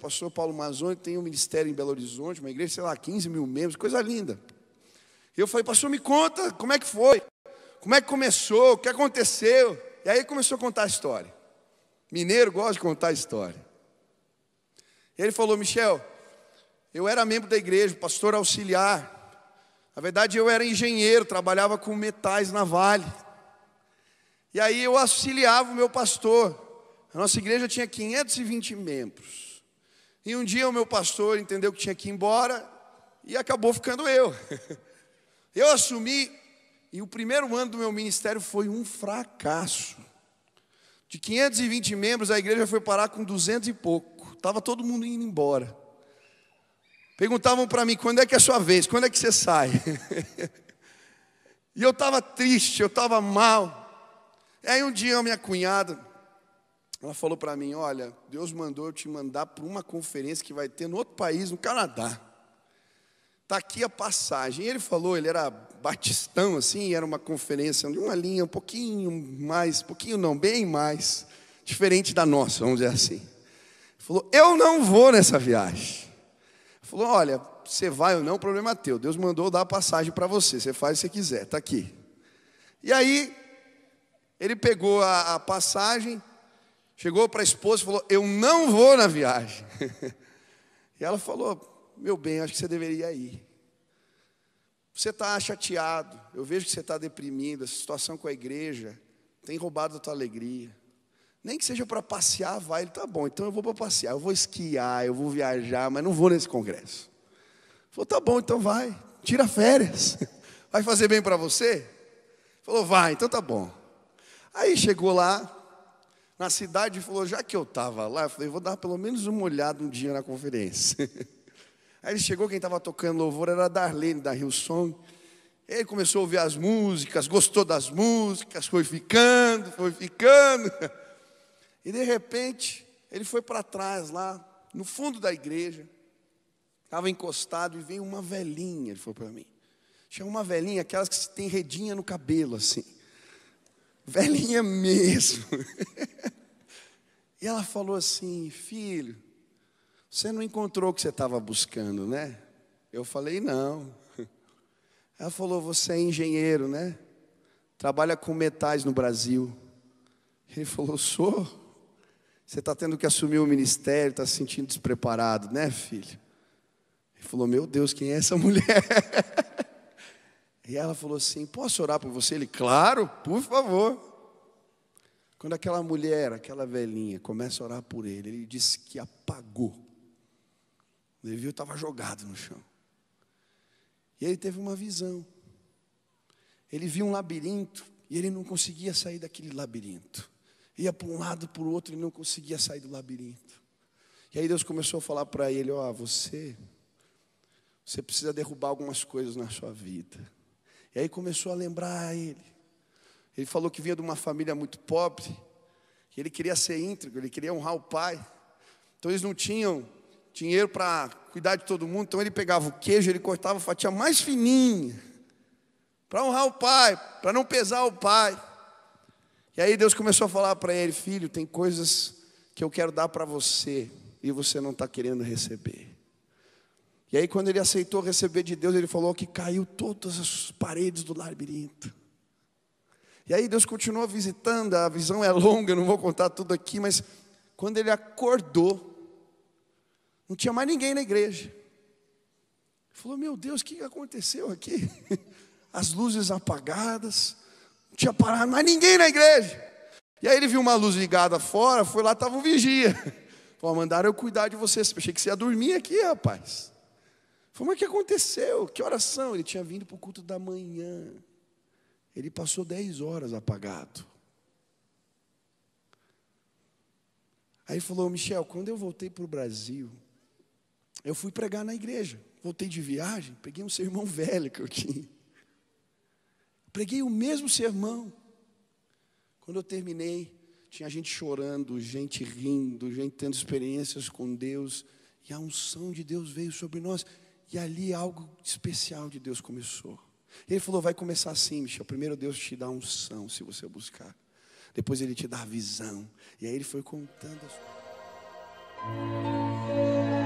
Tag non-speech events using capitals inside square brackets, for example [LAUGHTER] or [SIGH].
pastor Paulo Mazoni tem um ministério em Belo Horizonte, uma igreja, sei lá, 15 mil membros, coisa linda. Eu falei, pastor, me conta como é que foi, como é que começou, o que aconteceu. E aí começou a contar a história. Mineiro gosta de contar a história. Ele falou, Michel, eu era membro da igreja, pastor auxiliar. Na verdade, eu era engenheiro, trabalhava com metais na Vale. E aí eu auxiliava o meu pastor. A nossa igreja tinha 520 membros. E um dia o meu pastor entendeu que tinha que ir embora e acabou ficando eu. [LAUGHS] Eu assumi e o primeiro ano do meu ministério foi um fracasso. De 520 membros, a igreja foi parar com 200 e pouco. Tava todo mundo indo embora. Perguntavam para mim: "Quando é que é a sua vez? Quando é que você sai?" [LAUGHS] e eu estava triste, eu estava mal. aí um dia a minha cunhada ela falou para mim: Olha, Deus mandou eu te mandar para uma conferência que vai ter no outro país, no Canadá. Está aqui a passagem. ele falou: ele era batistão, assim, era uma conferência de uma linha um pouquinho mais, pouquinho não, bem mais, diferente da nossa, vamos dizer assim. Ele falou: Eu não vou nessa viagem. Ele falou: Olha, você vai ou não, problema é teu. Deus mandou dar a passagem para você, você faz o que você quiser, está aqui. E aí, ele pegou a, a passagem, Chegou para a esposa e falou: Eu não vou na viagem. [LAUGHS] e ela falou: Meu bem, acho que você deveria ir. Você está chateado, eu vejo que você está deprimido, a situação com a igreja tem roubado a tua alegria. Nem que seja para passear, vai. Ele tá bom, então eu vou para passear, eu vou esquiar, eu vou viajar, mas não vou nesse congresso. Falou, tá bom, então vai, tira férias. [LAUGHS] Vai fazer bem para você? Falou, vai, então tá bom. Aí chegou lá, na cidade e falou: já que eu estava lá, eu falei: vou dar pelo menos uma olhada um dia na conferência. [LAUGHS] Aí ele chegou, quem estava tocando louvor era a Darlene, da Rio Song. Ele começou a ouvir as músicas, gostou das músicas, foi ficando, foi ficando. [LAUGHS] E de repente, ele foi para trás lá, no fundo da igreja, estava encostado e veio uma velhinha, ele falou para mim. Tinha uma velhinha, aquelas que tem redinha no cabelo, assim. Velhinha mesmo. [LAUGHS] E ela falou assim: Filho, você não encontrou o que você estava buscando, né? Eu falei: Não. [LAUGHS] Ela falou: Você é engenheiro, né? Trabalha com metais no Brasil. Ele falou: Sou. Você está tendo que assumir o ministério, está se sentindo despreparado, né, filho? Ele falou: Meu Deus, quem é essa [LAUGHS] mulher? E ela falou assim: Posso orar por você? Ele, claro, por favor. Quando aquela mulher, aquela velhinha, começa a orar por ele, ele disse que apagou. Ele viu, estava jogado no chão. E ele teve uma visão. Ele viu um labirinto e ele não conseguia sair daquele labirinto. Ia para um lado, para o outro, e não conseguia sair do labirinto. E aí Deus começou a falar para ele: Ó, oh, você, você precisa derrubar algumas coisas na sua vida. E aí começou a lembrar a ele ele falou que vinha de uma família muito pobre, que ele queria ser íntegro, ele queria honrar o pai. Então eles não tinham dinheiro para cuidar de todo mundo, então ele pegava o queijo, ele cortava a fatia mais fininha, para honrar o pai, para não pesar o pai. E aí Deus começou a falar para ele: Filho, tem coisas que eu quero dar para você e você não está querendo receber. E aí, quando ele aceitou receber de Deus, ele falou que caiu todas as paredes do labirinto. E aí Deus continua visitando, a visão é longa, não vou contar tudo aqui, mas quando ele acordou, não tinha mais ninguém na igreja. Ele falou: Meu Deus, o que aconteceu aqui? [LAUGHS] As luzes apagadas, não tinha parado mais ninguém na igreja. E aí ele viu uma luz ligada fora, foi lá, estava um vigia. [LAUGHS] Falou: Mandaram eu cuidar de você, achei que você ia dormir aqui, rapaz. Falou: Mas o que aconteceu? Que oração? Ele tinha vindo para o culto da manhã. Ele passou dez horas apagado. Aí falou, Michel, quando eu voltei para o Brasil, eu fui pregar na igreja. Voltei de viagem, peguei um sermão [LAUGHS] velho que eu tinha. Preguei o mesmo sermão. Quando eu terminei, tinha gente chorando, gente rindo, gente tendo experiências com Deus. E a unção de Deus veio sobre nós. E ali algo especial de Deus começou. Ele falou: vai começar assim, Michel. Primeiro Deus te dá unção, se você buscar. Depois ele te dá a visão. E aí ele foi contando as coisas.